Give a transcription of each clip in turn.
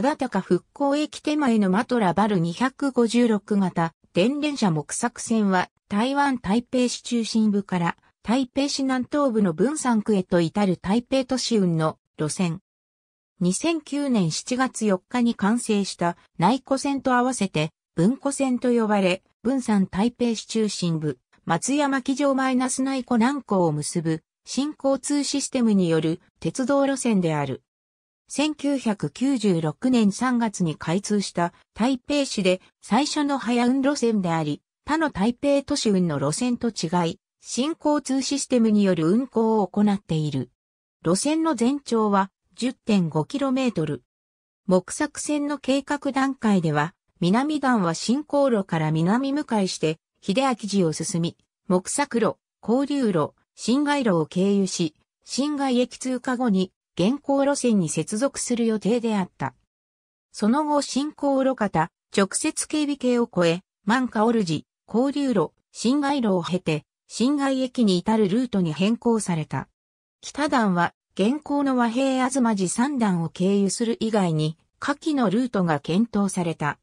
忠か復興駅手前のマトラバル256型電電車木作線は台湾台北市中心部から台北市南東部の文山区へと至る台北都市運の路線。2009年7月4日に完成した内湖線と合わせて文湖線と呼ばれ、文山台北市中心部、松山機場マイナス内湖南湖を結ぶ新交通システムによる鉄道路線である。1996年3月に開通した台北市で最初の早運路線であり、他の台北都市運の路線と違い、新交通システムによる運行を行っている。路線の全長は 10.5km。木作線の計画段階では、南岸は新航路から南向かいして、秀明寺を進み、木作路、交流路、新街路を経由し、新街駅通過後に現行路線に接続する予定であった。その後新興路方、直接警備系を越え、万家オルジ、交流路、新街路を経て、新街駅に至るルートに変更された。北段は、現行の和平あずまじ3段を経由する以外に、下記のルートが検討された。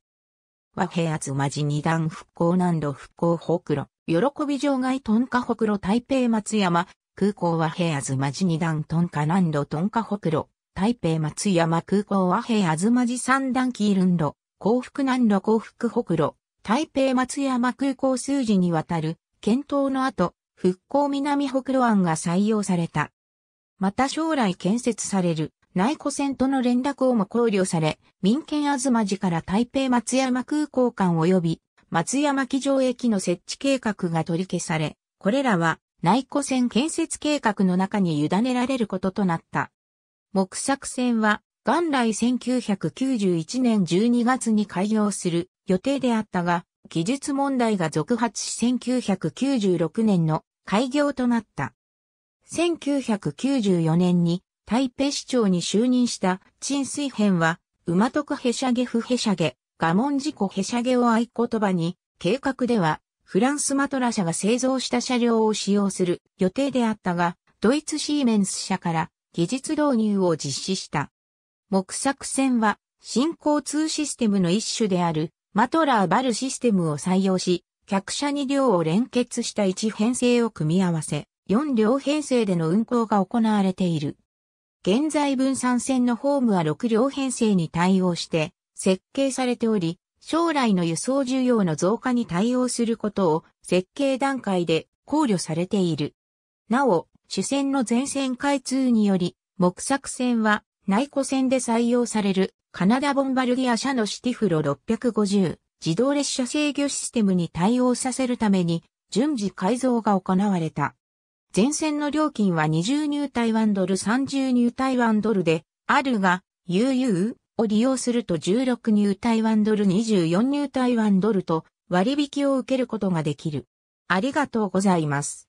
和平あずまじ2段復興南路復興北路、喜び場外トンカ北路台北松山、空港は平安間寺二段トンカ南路トンカ北路、台北松山空港は平安間寺三段キールン路、幸福南路幸福北路、台北松山空港数字にわたる、検討の後、復興南北路案が採用された。また将来建設される内湖線との連絡をも考慮され、民権東寺から台北松山空港間及び松山機場駅の設置計画が取り消され、これらは内湖線建設計画の中に委ねられることとなった。木作線は元来1991年12月に開業する予定であったが、技術問題が続発し1996年の開業となった。1994年に台北市長に就任した陳水編は、馬徳へしゃげふへしゃげ、我門事故へしゃげを合言葉に、計画ではフランスマトラ社が製造した車両を使用する予定であったが、ドイツシーメンス社から技術導入を実施した。木作船は新交通システムの一種であるマトラーバルシステムを採用し、客車2両を連結した1編成を組み合わせ、4両編成での運行が行われている。現在分散線のホームは6両編成に対応して設計されており、将来の輸送需要の増加に対応することを設計段階で考慮されている。なお、主戦の全線開通により、木作線は内湖線で採用されるカナダボンバルディア社のシティフロ650自動列車制御システムに対応させるために順次改造が行われた。全線の料金は20ニュータイワンドル30ニュータイワンドルであるが、悠々を利用すると16ニュー台湾ドル24ニュー台湾ドルと割引を受けることができる。ありがとうございます。